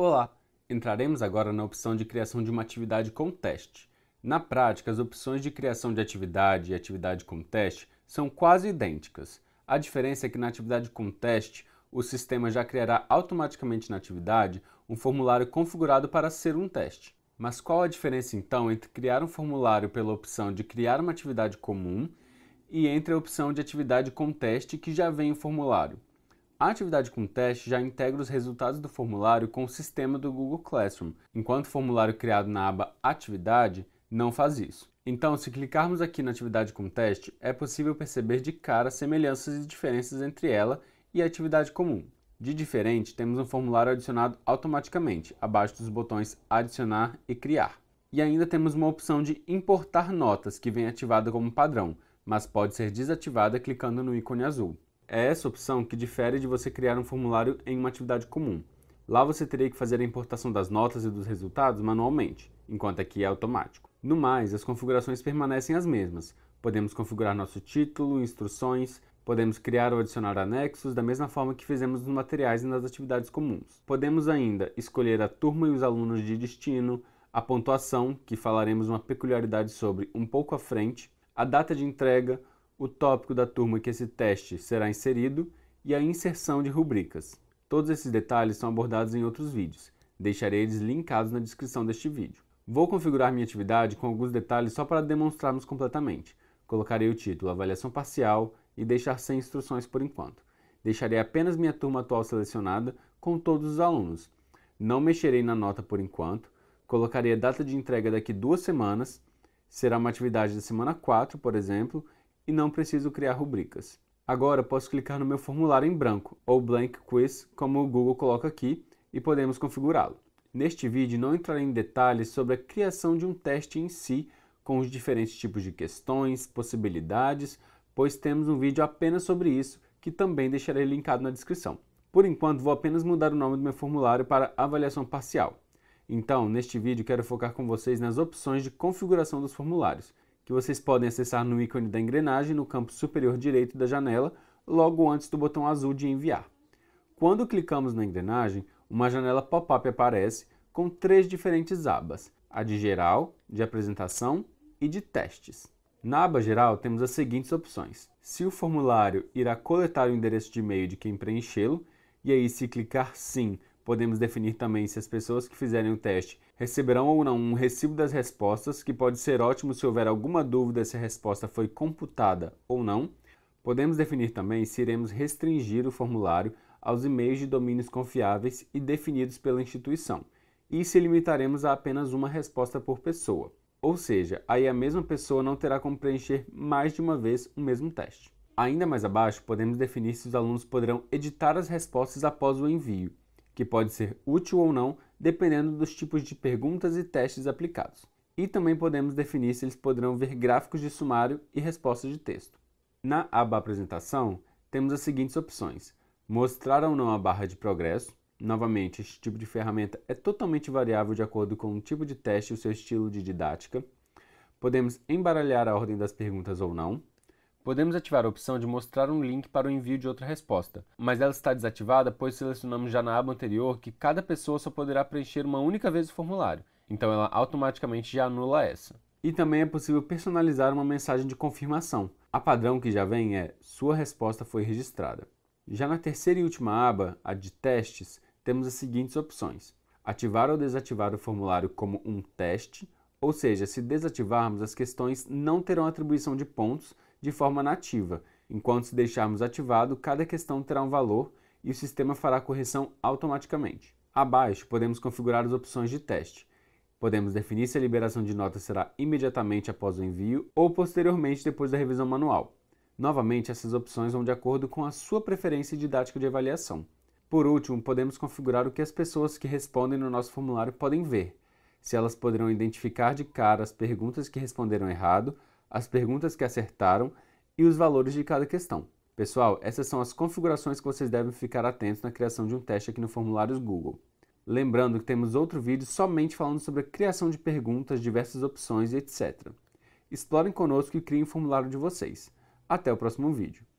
Olá! Entraremos agora na opção de criação de uma atividade com teste. Na prática, as opções de criação de atividade e atividade com teste são quase idênticas. A diferença é que na atividade com teste, o sistema já criará automaticamente na atividade um formulário configurado para ser um teste. Mas qual a diferença então entre criar um formulário pela opção de criar uma atividade comum e entre a opção de atividade com teste que já vem o formulário? A atividade com teste já integra os resultados do formulário com o sistema do Google Classroom, enquanto o formulário criado na aba Atividade não faz isso. Então, se clicarmos aqui na atividade com teste, é possível perceber de cara semelhanças e diferenças entre ela e a atividade comum. De diferente, temos um formulário adicionado automaticamente, abaixo dos botões Adicionar e Criar. E ainda temos uma opção de Importar notas, que vem ativada como padrão, mas pode ser desativada clicando no ícone azul. É essa opção que difere de você criar um formulário em uma atividade comum. Lá você teria que fazer a importação das notas e dos resultados manualmente, enquanto aqui é automático. No mais, as configurações permanecem as mesmas. Podemos configurar nosso título, instruções, Podemos criar ou adicionar anexos da mesma forma que fizemos nos materiais e nas atividades comuns. Podemos ainda escolher a turma e os alunos de destino, a pontuação, que falaremos uma peculiaridade sobre um pouco à frente, a data de entrega, o tópico da turma que esse teste será inserido e a inserção de rubricas. Todos esses detalhes são abordados em outros vídeos. Deixarei eles linkados na descrição deste vídeo. Vou configurar minha atividade com alguns detalhes só para demonstrarmos completamente. Colocarei o título Avaliação Parcial e deixar sem instruções por enquanto. Deixarei apenas minha turma atual selecionada com todos os alunos. Não mexerei na nota por enquanto. Colocarei a data de entrega daqui duas semanas. Será uma atividade da semana 4, por exemplo, e não preciso criar rubricas. Agora posso clicar no meu formulário em branco, ou blank quiz, como o Google coloca aqui, e podemos configurá-lo. Neste vídeo não entrarei em detalhes sobre a criação de um teste em si, com os diferentes tipos de questões, possibilidades, pois temos um vídeo apenas sobre isso, que também deixarei linkado na descrição. Por enquanto, vou apenas mudar o nome do meu formulário para avaliação parcial. Então, neste vídeo quero focar com vocês nas opções de configuração dos formulários, que vocês podem acessar no ícone da engrenagem no campo superior direito da janela, logo antes do botão azul de enviar. Quando clicamos na engrenagem, uma janela pop-up aparece com três diferentes abas: a de geral, de apresentação e de testes. Na aba geral, temos as seguintes opções: se o formulário irá coletar o endereço de e-mail de quem preenchê-lo, e aí, se clicar sim, podemos definir também se as pessoas que fizerem o teste receberão ou não um recibo das respostas, que pode ser ótimo se houver alguma dúvida se a resposta foi computada ou não. Podemos definir também se iremos restringir o formulário aos e-mails de domínios confiáveis e definidos pela instituição, e se limitaremos a apenas uma resposta por pessoa. Ou seja, aí a mesma pessoa não terá como preencher mais de uma vez o mesmo teste. Ainda mais abaixo, podemos definir se os alunos poderão editar as respostas após o envio, que pode ser útil ou não dependendo dos tipos de perguntas e testes aplicados. E também podemos definir se eles poderão ver gráficos de sumário e respostas de texto. Na aba Apresentação, temos as seguintes opções: mostrar ou não a barra de progresso. Novamente, este tipo de ferramenta é totalmente variável de acordo com o tipo de teste e o seu estilo de didática. Podemos embaralhar a ordem das perguntas ou não. Podemos ativar a opção de mostrar um link para o envio de outra resposta, mas ela está desativada pois selecionamos já na aba anterior que cada pessoa só poderá preencher uma única vez o formulário, então ela automaticamente já anula essa. E também é possível personalizar uma mensagem de confirmação. A padrão que já vem é Sua resposta foi registrada. Já na terceira e última aba, a de testes, temos as seguintes opções: ativar ou desativar o formulário como um teste, ou seja, se desativarmos, as questões não terão atribuição de pontos de forma nativa. Enquanto se deixarmos ativado, cada questão terá um valor e o sistema fará a correção automaticamente. Abaixo, podemos configurar as opções de teste. Podemos definir se a liberação de nota será imediatamente após o envio ou posteriormente depois da revisão manual. Novamente, essas opções vão de acordo com a sua preferência didática de avaliação. Por último, podemos configurar o que as pessoas que respondem no nosso formulário podem ver, se elas poderão identificar de cara as perguntas que responderam errado as perguntas que acertaram e os valores de cada questão. Pessoal, essas são as configurações que vocês devem ficar atentos na criação de um teste aqui no Formulários Google. Lembrando que temos outro vídeo somente falando sobre a criação de perguntas, diversas opções e etc. Explorem conosco e criem o formulário de vocês. Até o próximo vídeo.